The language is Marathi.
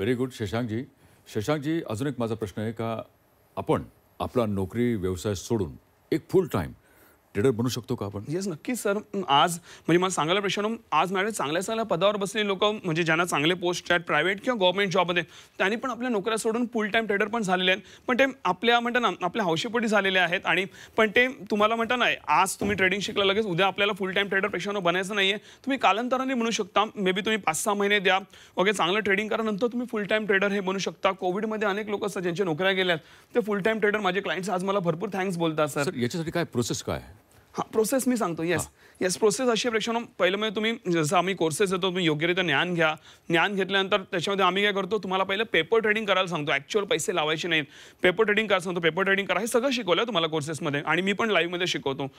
व्हेरी गुड शशांकजी शशांकजी अजून एक माझा प्रश्न आहे का आपण आपला नोकरी व्यवसाय सोडून एक फुल टाईम ट्रेडर बनू शकतो का आपण येस नक्की सर आज म्हणजे मला सांगायला प्रश्न आज माझ्या चांगल्या चांगल्या पदावर बसले लोक म्हणजे ज्यांना चांगले पोस्ट आहेत प्रायव्हेट किंवा गव्हर्मेंट जॉबमध्ये त्यांनी पण आपल्या नोकऱ्या सोडून फुल टाईम ट्रेडर पण झालेले आहेत पण ते आपल्या म्हणतात ना आपल्या हौशीपोटी झालेले आहेत आणि पण ते तुम्हाला म्हणतात ना आज तुम्ही ट्रेडिंग शिकला लगेच उद्या आपल्याला फुल टाईम ट्रेडर पेक्षा बनायचं नाही आहे तुम्ही कालांतराने म्हणू शकता मे बी तुम्ही पाच सहा महिने द्या वगैरे चांगलं ट्रेडिंग करा नंतर तुम्ही फुल टाईम ट्रेडर हे बनू शकता कोविडमध्ये अनेक लोक असतात ज्यांच्या नोकऱ्या गेल्या ते फुल टाईम ट्रेडर माझे क्लायंट्स आज मला भरपूर थँक्स बोलतात सर याच्यासाठी काय प्रोसेस काय हा प्रोसेस मी सांगतो येस येस प्रोसेस अशी प्रेक्षण पहिलं म्हणजे तुम्ही जसं आम्ही कोर्सेस येतो तुम्ही योग्यरित्या ज्ञान घ्या ज्ञान घेतल्यानंतर त्याच्यामध्ये आम्ही काय करतो तुम्हाला पहिलं पेपर ट्रेडिंग करायला सांगतो ॲक्च्युअल पैसे लावायचे नाहीत पेपर ट्रेडिंग करायला सांगतो पेपर ट्रेडिंग करा हे सगळं शिकवलं तुम्हाला कोर्सेसमध्ये आणि मी पण लाईव्हमध्ये शिकवतो